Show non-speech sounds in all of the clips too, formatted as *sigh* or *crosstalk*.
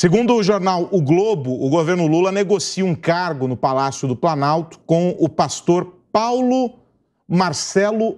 Segundo o jornal O Globo, o governo Lula negocia um cargo no Palácio do Planalto com o pastor Paulo Marcelo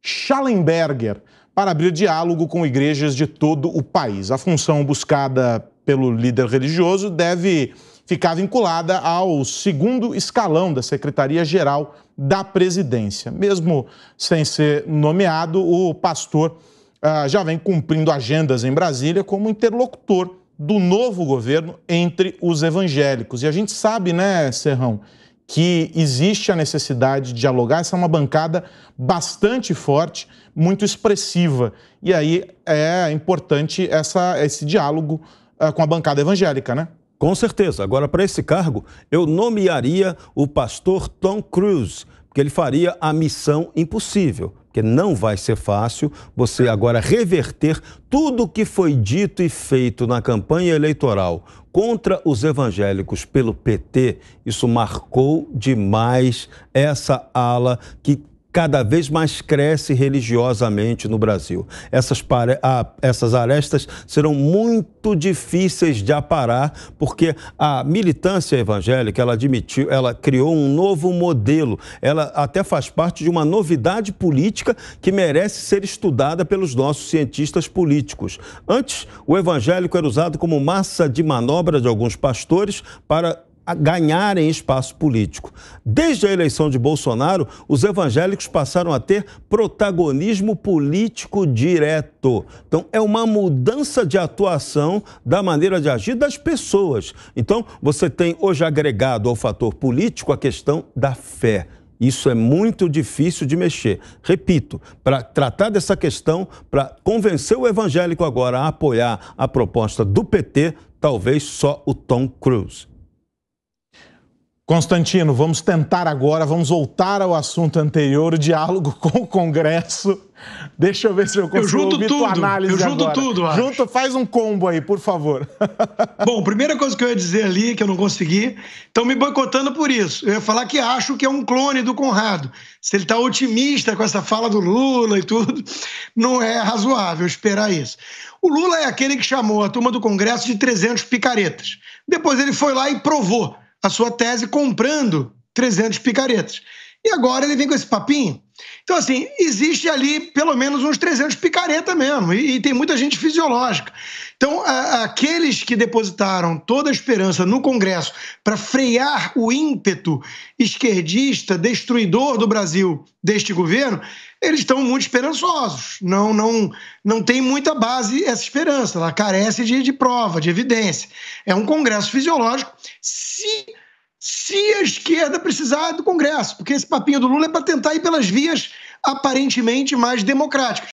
Schallenberger para abrir diálogo com igrejas de todo o país. A função buscada pelo líder religioso deve ficar vinculada ao segundo escalão da Secretaria-Geral da Presidência. Mesmo sem ser nomeado, o pastor ah, já vem cumprindo agendas em Brasília como interlocutor do novo governo entre os evangélicos. E a gente sabe, né, Serrão, que existe a necessidade de dialogar. Essa é uma bancada bastante forte, muito expressiva. E aí é importante essa, esse diálogo uh, com a bancada evangélica, né? Com certeza. Agora, para esse cargo, eu nomearia o pastor Tom Cruise, porque ele faria a missão impossível que não vai ser fácil você agora reverter tudo o que foi dito e feito na campanha eleitoral contra os evangélicos pelo PT. Isso marcou demais essa ala que cada vez mais cresce religiosamente no Brasil. Essas, ah, essas arestas serão muito difíceis de aparar, porque a militância evangélica ela admitiu, ela criou um novo modelo. Ela até faz parte de uma novidade política que merece ser estudada pelos nossos cientistas políticos. Antes, o evangélico era usado como massa de manobra de alguns pastores para ganharem espaço político. Desde a eleição de Bolsonaro, os evangélicos passaram a ter protagonismo político direto. Então, é uma mudança de atuação da maneira de agir das pessoas. Então, você tem hoje agregado ao fator político a questão da fé. Isso é muito difícil de mexer. Repito, para tratar dessa questão, para convencer o evangélico agora a apoiar a proposta do PT, talvez só o Tom Cruise. Constantino, vamos tentar agora, vamos voltar ao assunto anterior, o diálogo *laughs* com o Congresso. Deixa eu ver se eu consigo eu junto ouvir tudo, tua análise Eu junto agora. tudo, acho. Junto, faz um combo aí, por favor. *laughs* Bom, primeira coisa que eu ia dizer ali, que eu não consegui, estão me boicotando por isso. Eu ia falar que acho que é um clone do Conrado. Se ele está otimista com essa fala do Lula e tudo, não é razoável esperar isso. O Lula é aquele que chamou a turma do Congresso de 300 picaretas. Depois ele foi lá e provou a sua tese comprando 300 picaretas. E agora ele vem com esse papinho. Então, assim, existe ali pelo menos uns 300 picareta mesmo, e, e tem muita gente fisiológica. Então, a, aqueles que depositaram toda a esperança no Congresso para frear o ímpeto esquerdista, destruidor do Brasil deste governo, eles estão muito esperançosos. Não, não, não tem muita base essa esperança, ela carece de, de prova, de evidência. É um Congresso fisiológico. Se se a esquerda precisar do Congresso, porque esse papinho do Lula é para tentar ir pelas vias aparentemente mais democráticas.